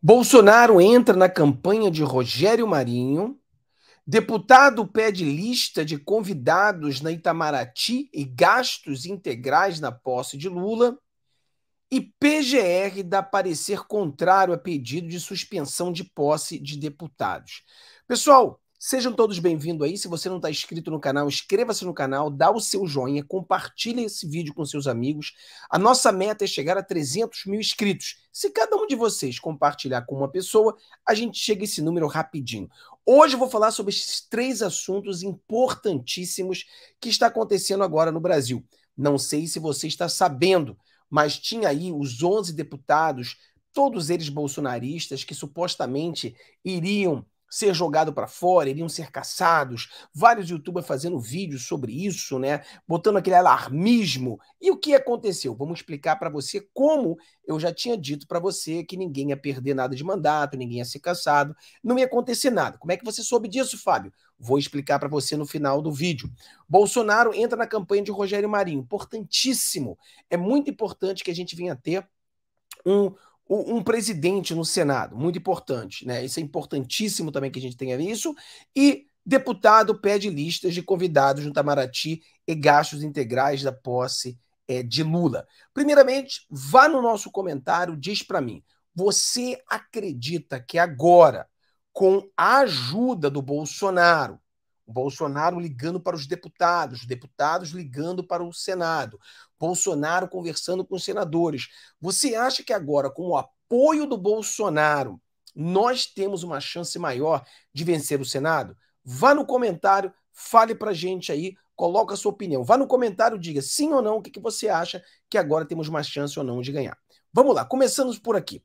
Bolsonaro entra na campanha de Rogério Marinho. Deputado pede lista de convidados na Itamaraty e gastos integrais na posse de Lula. E PGR dá parecer contrário a pedido de suspensão de posse de deputados. Pessoal, Sejam todos bem-vindos aí. Se você não está inscrito no canal, inscreva-se no canal, dá o seu joinha, compartilhe esse vídeo com seus amigos. A nossa meta é chegar a 300 mil inscritos. Se cada um de vocês compartilhar com uma pessoa, a gente chega a esse número rapidinho. Hoje eu vou falar sobre esses três assuntos importantíssimos que está acontecendo agora no Brasil. Não sei se você está sabendo, mas tinha aí os 11 deputados, todos eles bolsonaristas, que supostamente iriam ser jogado para fora, iriam ser caçados, vários youtubers fazendo vídeos sobre isso, né? Botando aquele alarmismo. E o que aconteceu? Vamos explicar para você como eu já tinha dito para você que ninguém ia perder nada de mandato, ninguém ia ser caçado, não ia acontecer nada. Como é que você soube disso, Fábio? Vou explicar para você no final do vídeo. Bolsonaro entra na campanha de Rogério Marinho, importantíssimo. É muito importante que a gente venha ter um, um presidente no Senado, muito importante, né? Isso é importantíssimo também que a gente tenha isso. E deputado pede listas de convidados no Itamaraty e gastos integrais da posse é, de Lula. Primeiramente, vá no nosso comentário, diz para mim, você acredita que agora, com a ajuda do Bolsonaro, Bolsonaro ligando para os deputados, deputados ligando para o Senado, Bolsonaro conversando com os senadores. Você acha que agora, com o apoio do Bolsonaro, nós temos uma chance maior de vencer o Senado? Vá no comentário, fale para gente aí, coloca a sua opinião. Vá no comentário, diga sim ou não o que, que você acha que agora temos uma chance ou não de ganhar. Vamos lá, começamos por aqui.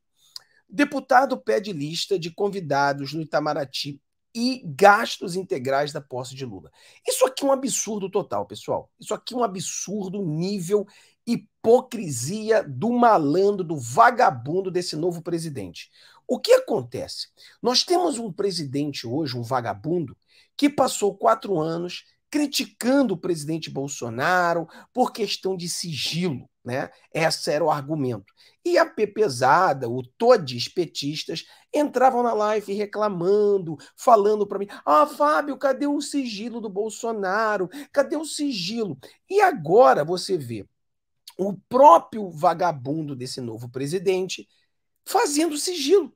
Deputado pede lista de convidados no Itamaraty e gastos integrais da posse de Lula. Isso aqui é um absurdo total, pessoal. Isso aqui é um absurdo nível hipocrisia do malandro, do vagabundo desse novo presidente. O que acontece? Nós temos um presidente hoje, um vagabundo, que passou quatro anos criticando o presidente Bolsonaro por questão de sigilo. Né? Esse era o argumento. E a pesada, o todes petistas, entravam na live reclamando, falando para mim: Ah, Fábio, cadê o sigilo do Bolsonaro? Cadê o sigilo? E agora você vê o próprio vagabundo desse novo presidente fazendo sigilo.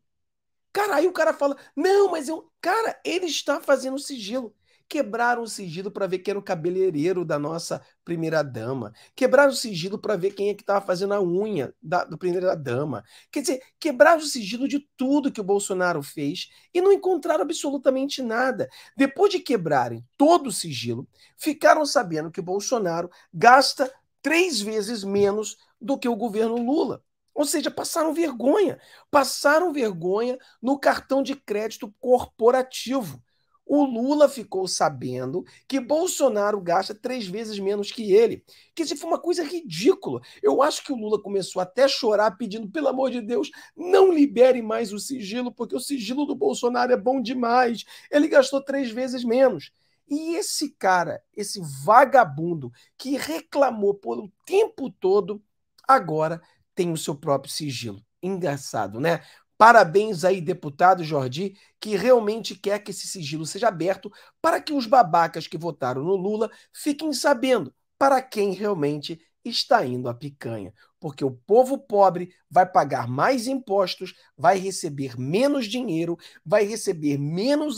Cara, aí o cara fala: Não, mas eu. Cara, ele está fazendo sigilo. Quebraram o sigilo para ver quem era o cabeleireiro da nossa primeira-dama. Quebraram o sigilo para ver quem é que estava fazendo a unha da, da primeira-dama. Quer dizer, quebraram o sigilo de tudo que o Bolsonaro fez e não encontraram absolutamente nada. Depois de quebrarem todo o sigilo, ficaram sabendo que o Bolsonaro gasta três vezes menos do que o governo Lula. Ou seja, passaram vergonha. Passaram vergonha no cartão de crédito corporativo o Lula ficou sabendo que Bolsonaro gasta três vezes menos que ele. Que isso foi uma coisa ridícula. Eu acho que o Lula começou até a chorar pedindo, pelo amor de Deus, não libere mais o sigilo, porque o sigilo do Bolsonaro é bom demais. Ele gastou três vezes menos. E esse cara, esse vagabundo que reclamou por o tempo todo, agora tem o seu próprio sigilo. Engraçado, né? Parabéns aí, deputado Jordi, que realmente quer que esse sigilo seja aberto para que os babacas que votaram no Lula fiquem sabendo para quem realmente está indo a picanha. Porque o povo pobre vai pagar mais impostos, vai receber menos dinheiro, vai receber menos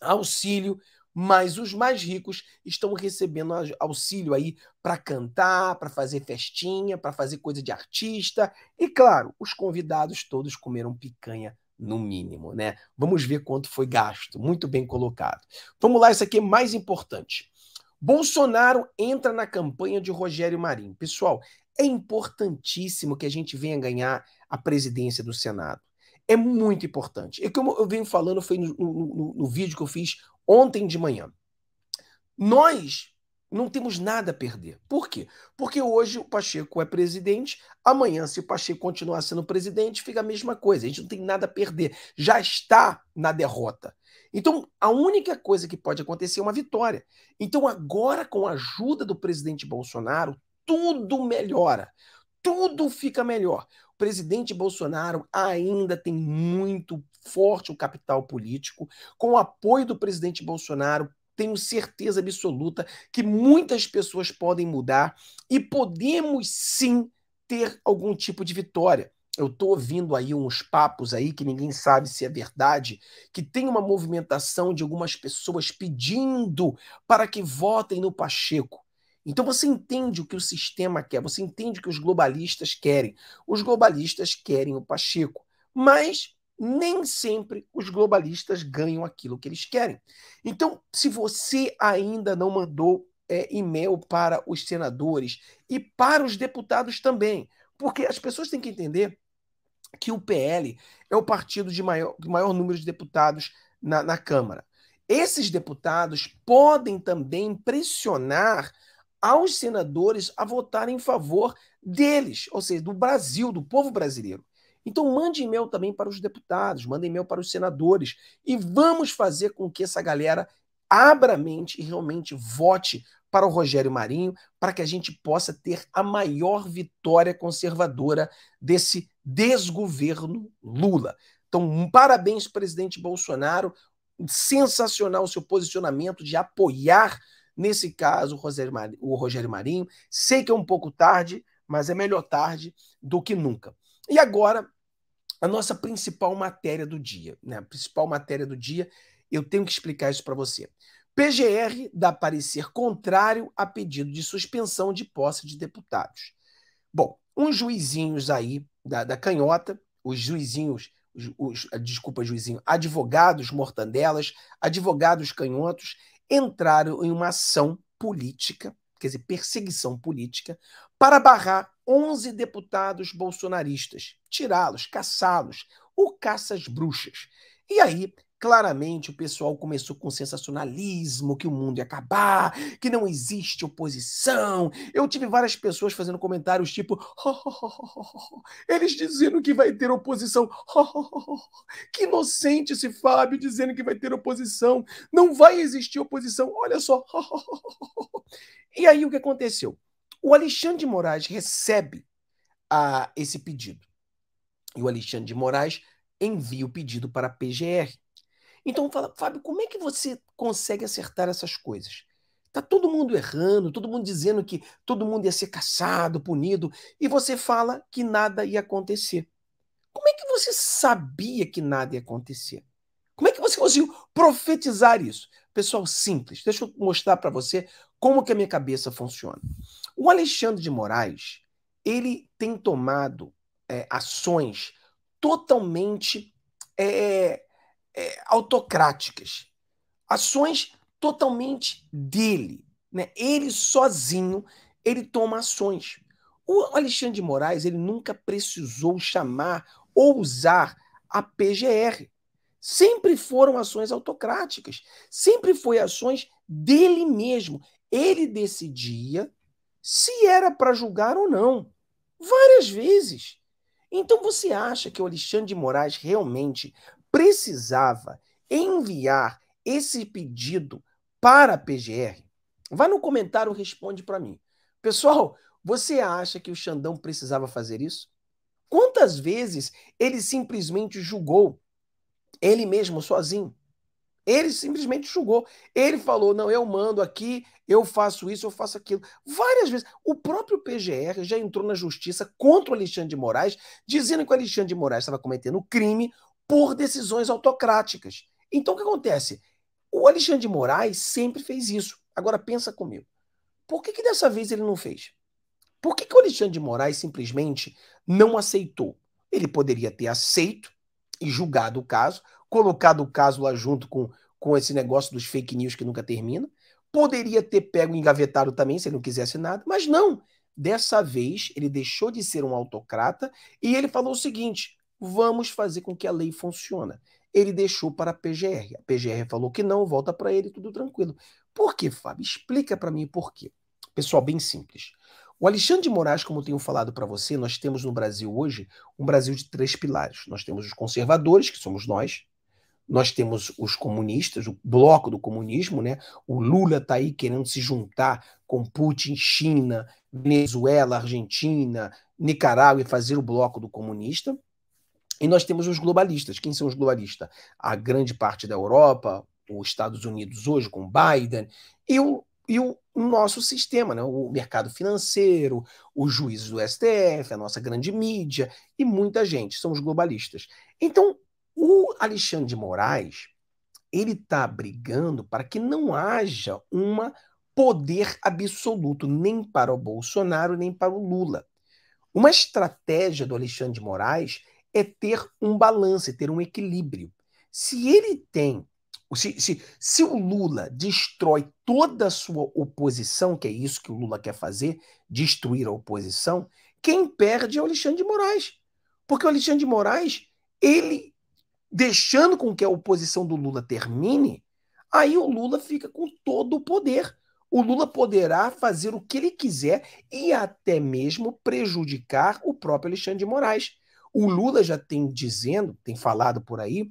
auxílio, mas os mais ricos estão recebendo auxílio aí para cantar, para fazer festinha, para fazer coisa de artista. E claro, os convidados todos comeram picanha no mínimo, né? Vamos ver quanto foi gasto, muito bem colocado. Vamos lá, isso aqui é mais importante. Bolsonaro entra na campanha de Rogério Marinho. Pessoal, é importantíssimo que a gente venha ganhar a presidência do Senado. É muito importante. E é como eu venho falando, foi no, no, no vídeo que eu fiz ontem de manhã. Nós não temos nada a perder. Por quê? Porque hoje o Pacheco é presidente, amanhã, se o Pacheco continuar sendo presidente, fica a mesma coisa. A gente não tem nada a perder. Já está na derrota. Então, a única coisa que pode acontecer é uma vitória. Então, agora, com a ajuda do presidente Bolsonaro, tudo melhora. Tudo fica melhor presidente Bolsonaro ainda tem muito forte o capital político, com o apoio do presidente Bolsonaro. Tenho certeza absoluta que muitas pessoas podem mudar e podemos sim ter algum tipo de vitória. Eu estou ouvindo aí uns papos aí que ninguém sabe se é verdade, que tem uma movimentação de algumas pessoas pedindo para que votem no Pacheco. Então você entende o que o sistema quer, você entende o que os globalistas querem. Os globalistas querem o Pacheco, mas nem sempre os globalistas ganham aquilo que eles querem. Então, se você ainda não mandou é, e-mail para os senadores e para os deputados também, porque as pessoas têm que entender que o PL é o partido de maior, maior número de deputados na, na Câmara. Esses deputados podem também pressionar aos senadores a votarem em favor deles, ou seja, do Brasil, do povo brasileiro. Então mande e-mail também para os deputados, mande e-mail para os senadores e vamos fazer com que essa galera abra a mente e realmente vote para o Rogério Marinho, para que a gente possa ter a maior vitória conservadora desse desgoverno Lula. Então, um parabéns, presidente Bolsonaro. Sensacional o seu posicionamento de apoiar Nesse caso, o Rogério Marinho. Sei que é um pouco tarde, mas é melhor tarde do que nunca. E agora, a nossa principal matéria do dia, né? A principal matéria do dia, eu tenho que explicar isso para você. PGR dá parecer contrário a pedido de suspensão de posse de deputados. Bom, uns juizinhos aí da, da canhota, os juizinhos, os, os, desculpa, juizinho, advogados mortandelas, advogados canhotos, entraram em uma ação política, quer dizer, perseguição política, para barrar 11 deputados bolsonaristas, tirá-los, caçá-los, o caça às bruxas. E aí Claramente o pessoal começou com sensacionalismo, que o mundo ia acabar, que não existe oposição. Eu tive várias pessoas fazendo comentários tipo, oh, oh, oh, eles dizendo que vai ter oposição. que inocente esse Fábio dizendo que vai ter oposição. Não vai existir oposição. Olha só. e aí o que aconteceu? O Alexandre de Moraes recebe ah, esse pedido. E o Alexandre de Moraes envia o pedido para a PGR. Então, fala, Fábio, como é que você consegue acertar essas coisas? Tá todo mundo errando, todo mundo dizendo que todo mundo ia ser caçado, punido, e você fala que nada ia acontecer. Como é que você sabia que nada ia acontecer? Como é que você conseguiu profetizar isso? Pessoal, simples. Deixa eu mostrar para você como que a minha cabeça funciona. O Alexandre de Moraes, ele tem tomado é, ações totalmente é, é, autocráticas, ações totalmente dele. Né? Ele sozinho, ele toma ações. O Alexandre de Moraes ele nunca precisou chamar ou usar a PGR. Sempre foram ações autocráticas, sempre foi ações dele mesmo. Ele decidia se era para julgar ou não, várias vezes. Então você acha que o Alexandre de Moraes realmente precisava enviar esse pedido para a PGR? Vá no comentário responde para mim. Pessoal, você acha que o Xandão precisava fazer isso? Quantas vezes ele simplesmente julgou ele mesmo sozinho? Ele simplesmente julgou. Ele falou: não, eu mando aqui, eu faço isso, eu faço aquilo. Várias vezes. O próprio PGR já entrou na justiça contra o Alexandre de Moraes, dizendo que o Alexandre de Moraes estava cometendo crime por decisões autocráticas. Então o que acontece? O Alexandre de Moraes sempre fez isso. Agora pensa comigo. Por que, que dessa vez ele não fez? Por que, que o Alexandre de Moraes simplesmente não aceitou? Ele poderia ter aceito e julgado o caso, colocado o caso lá junto com, com esse negócio dos fake news que nunca termina. Poderia ter pego e engavetado também, se ele não quisesse nada, mas não. Dessa vez, ele deixou de ser um autocrata e ele falou o seguinte: Vamos fazer com que a lei funcione. Ele deixou para a PGR. A PGR falou que não, volta para ele, tudo tranquilo. Por que, Fábio? Explica para mim por quê. Pessoal, bem simples. O Alexandre de Moraes, como eu tenho falado para você, nós temos no Brasil hoje um Brasil de três pilares. Nós temos os conservadores, que somos nós, nós temos os comunistas, o bloco do comunismo, né? O Lula está aí querendo se juntar com Putin, China, Venezuela, Argentina, Nicarágua e fazer o bloco do comunista. E nós temos os globalistas. Quem são os globalistas? A grande parte da Europa, os Estados Unidos hoje com Biden, e o, e o nosso sistema, né? o mercado financeiro, os juízes do STF, a nossa grande mídia e muita gente, são os globalistas. Então, o Alexandre de Moraes, ele está brigando para que não haja um poder absoluto, nem para o Bolsonaro, nem para o Lula. Uma estratégia do Alexandre de Moraes é ter um balance, ter um equilíbrio. Se ele tem, se, se, se o Lula destrói toda a sua oposição, que é isso que o Lula quer fazer, destruir a oposição, quem perde é o Alexandre de Moraes. Porque o Alexandre de Moraes, ele deixando com que a oposição do Lula termine, aí o Lula fica com todo o poder. O Lula poderá fazer o que ele quiser e até mesmo prejudicar o próprio Alexandre de Moraes. O Lula já tem dizendo, tem falado por aí,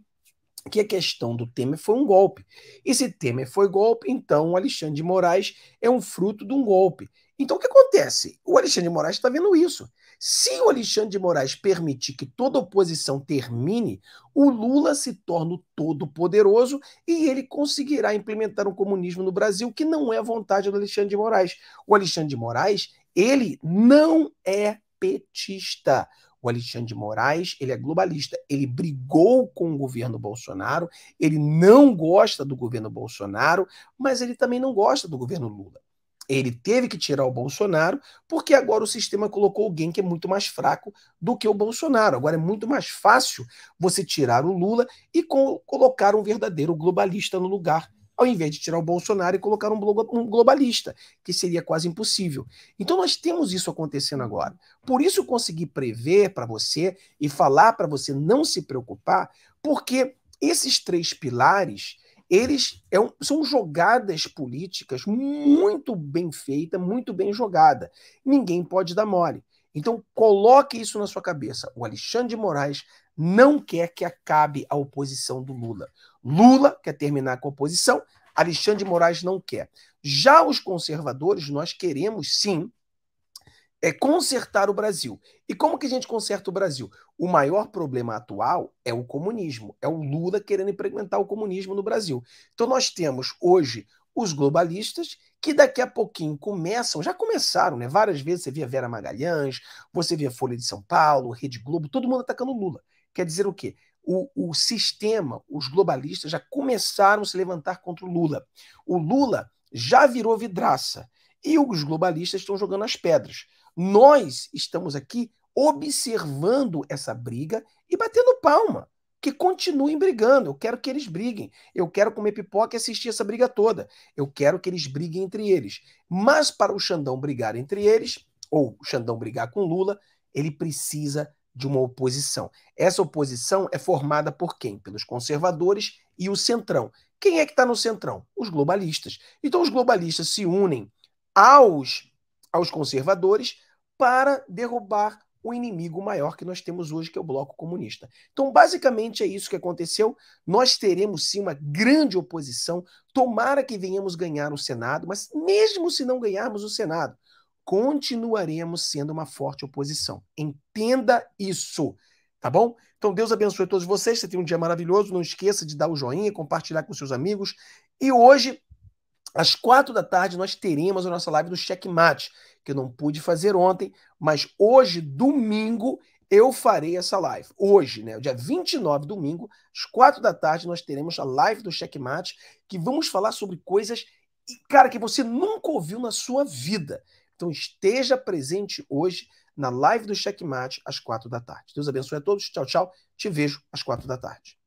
que a questão do Temer foi um golpe. E se Temer foi golpe, então o Alexandre de Moraes é um fruto de um golpe. Então o que acontece? O Alexandre de Moraes está vendo isso. Se o Alexandre de Moraes permitir que toda oposição termine, o Lula se torna todo poderoso e ele conseguirá implementar um comunismo no Brasil que não é a vontade do Alexandre de Moraes. O Alexandre de Moraes, ele não é petista o Alexandre de Moraes, ele é globalista, ele brigou com o governo Bolsonaro, ele não gosta do governo Bolsonaro, mas ele também não gosta do governo Lula. Ele teve que tirar o Bolsonaro, porque agora o sistema colocou alguém que é muito mais fraco do que o Bolsonaro. Agora é muito mais fácil você tirar o Lula e colocar um verdadeiro globalista no lugar ao invés de tirar o Bolsonaro e colocar um globalista, que seria quase impossível. Então nós temos isso acontecendo agora. Por isso eu consegui prever para você e falar para você não se preocupar, porque esses três pilares, eles é são jogadas políticas muito bem feita, muito bem jogada. Ninguém pode dar mole. Então coloque isso na sua cabeça. O Alexandre de Moraes não quer que acabe a oposição do Lula. Lula quer terminar com a oposição, Alexandre de Moraes não quer. Já os conservadores, nós queremos sim é consertar o Brasil. E como que a gente conserta o Brasil? O maior problema atual é o comunismo, é o Lula querendo implementar o comunismo no Brasil. Então nós temos hoje os globalistas que daqui a pouquinho começam, já começaram, né? Várias vezes você via Vera Magalhães, você via Folha de São Paulo, Rede Globo, todo mundo atacando Lula. Quer dizer o quê? O, o, sistema, os globalistas já começaram a se levantar contra o Lula. O Lula já virou vidraça e os globalistas estão jogando as pedras. Nós estamos aqui observando essa briga e batendo palma. Que continuem brigando. Eu quero que eles briguem. Eu quero comer pipoca e assistir essa briga toda. Eu quero que eles briguem entre eles. Mas para o Xandão brigar entre eles, ou o Xandão brigar com Lula, ele precisa de uma oposição. Essa oposição é formada por quem? Pelos conservadores e o centrão. Quem é que está no centrão? Os globalistas. Então, os globalistas se unem aos, aos conservadores para derrubar o inimigo maior que nós temos hoje, que é o Bloco Comunista. Então, basicamente, é isso que aconteceu. Nós teremos sim uma grande oposição. Tomara que venhamos ganhar o Senado, mas mesmo se não ganharmos o Senado, continuaremos sendo uma forte oposição. Entenda isso, tá bom? Então Deus abençoe todos vocês, você tem um dia maravilhoso, não esqueça de dar o joinha, compartilhar com seus amigos. E hoje, às quatro da tarde, nós teremos a nossa live do Checkmate, que eu não pude fazer ontem, mas hoje, domingo, eu farei essa live. Hoje, né? Dia 29, domingo, às quatro da tarde, nós teremos a live do Checkmate, que vamos falar sobre coisas, cara, que você nunca ouviu na sua vida. Então esteja presente hoje na live do Checkmate às quatro da tarde. Deus abençoe a todos. Tchau, tchau. Te vejo às quatro da tarde.